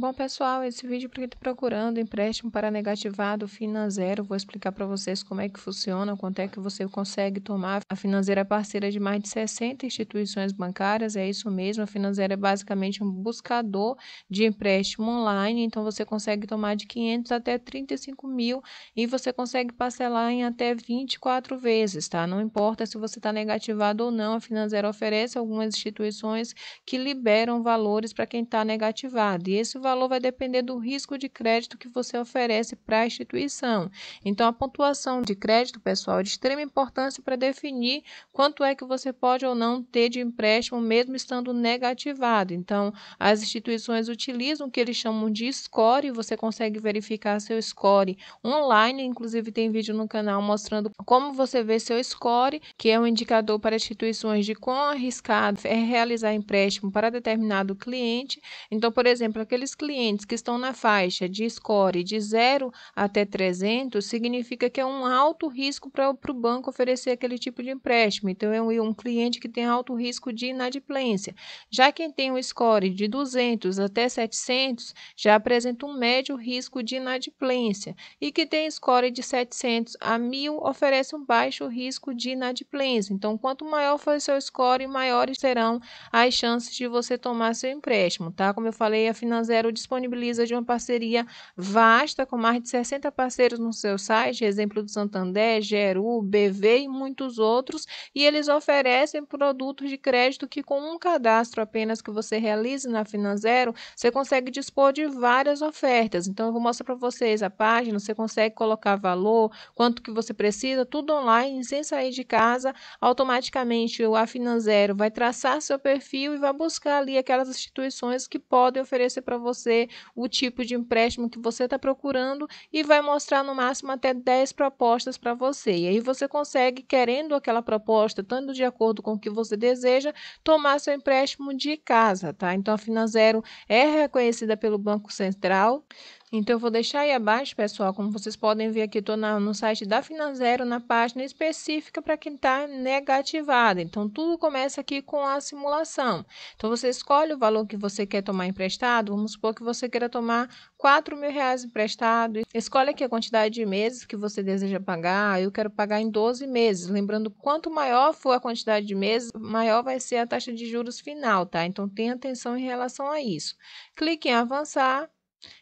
Bom, pessoal, esse vídeo é para quem está procurando empréstimo para negativado financeiro, vou explicar para vocês como é que funciona, quanto é que você consegue tomar. A financeira é parceira de mais de 60 instituições bancárias, é isso mesmo, a financeira é basicamente um buscador de empréstimo online, então você consegue tomar de 500 até 35 mil e você consegue parcelar em até 24 vezes, tá? Não importa se você está negativado ou não, a financeira oferece algumas instituições que liberam valores para quem está negativado, e esse valor vai depender do risco de crédito que você oferece para a instituição. Então, a pontuação de crédito, pessoal, é de extrema importância para definir quanto é que você pode ou não ter de empréstimo, mesmo estando negativado. Então, as instituições utilizam o que eles chamam de score, você consegue verificar seu score online, inclusive tem vídeo no canal mostrando como você vê seu score, que é um indicador para instituições de quão arriscado é realizar empréstimo para determinado cliente. Então, por exemplo, aqueles clientes que estão na faixa de score de 0 até 300, significa que é um alto risco para o banco oferecer aquele tipo de empréstimo. Então, é um, um cliente que tem alto risco de inadimplência. Já quem tem um score de 200 até 700, já apresenta um médio risco de inadimplência. E que tem score de 700 a 1000, oferece um baixo risco de inadimplência. Então, quanto maior for seu score, maiores serão as chances de você tomar seu empréstimo, tá? Como eu falei, a financeira Zero disponibiliza de uma parceria vasta com mais de 60 parceiros no seu site, exemplo do Santander, Geru, BV e muitos outros, e eles oferecem produtos de crédito que com um cadastro apenas que você realize na Finanzero, você consegue dispor de várias ofertas. Então eu vou mostrar para vocês a página, você consegue colocar valor, quanto que você precisa, tudo online, sem sair de casa, automaticamente o A Finanzero vai traçar seu perfil e vai buscar ali aquelas instituições que podem oferecer para você você o tipo de empréstimo que você está procurando e vai mostrar no máximo até 10 propostas para você. E aí você consegue, querendo aquela proposta, tanto de acordo com o que você deseja, tomar seu empréstimo de casa, tá? Então a Finanzero é reconhecida pelo Banco Central. Então, eu vou deixar aí abaixo, pessoal, como vocês podem ver aqui, estou no site da Finanzero, na página específica para quem está negativado. Então, tudo começa aqui com a simulação. Então, você escolhe o valor que você quer tomar emprestado, vamos supor que você queira tomar 4 mil reais emprestado, escolhe aqui a quantidade de meses que você deseja pagar, eu quero pagar em 12 meses, lembrando, quanto maior for a quantidade de meses, maior vai ser a taxa de juros final, tá? Então, tenha atenção em relação a isso. Clique em avançar,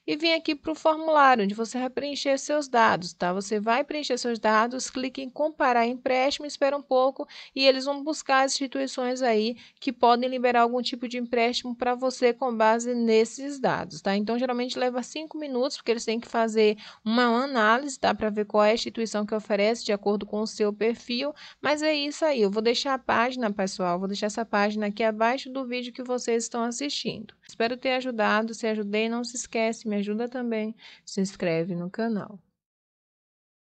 e vem aqui para o formulário onde você vai preencher seus dados, tá? Você vai preencher seus dados, clique em comparar empréstimo, espera um pouco e eles vão buscar as instituições aí que podem liberar algum tipo de empréstimo para você com base nesses dados, tá? Então geralmente leva cinco minutos porque eles têm que fazer uma análise, tá? Para ver qual é a instituição que oferece de acordo com o seu perfil, mas é isso aí. Eu vou deixar a página, pessoal, vou deixar essa página aqui abaixo do vídeo que vocês estão assistindo. Espero ter ajudado, se ajudei, não se esquece conhece, me ajuda também, se inscreve no canal.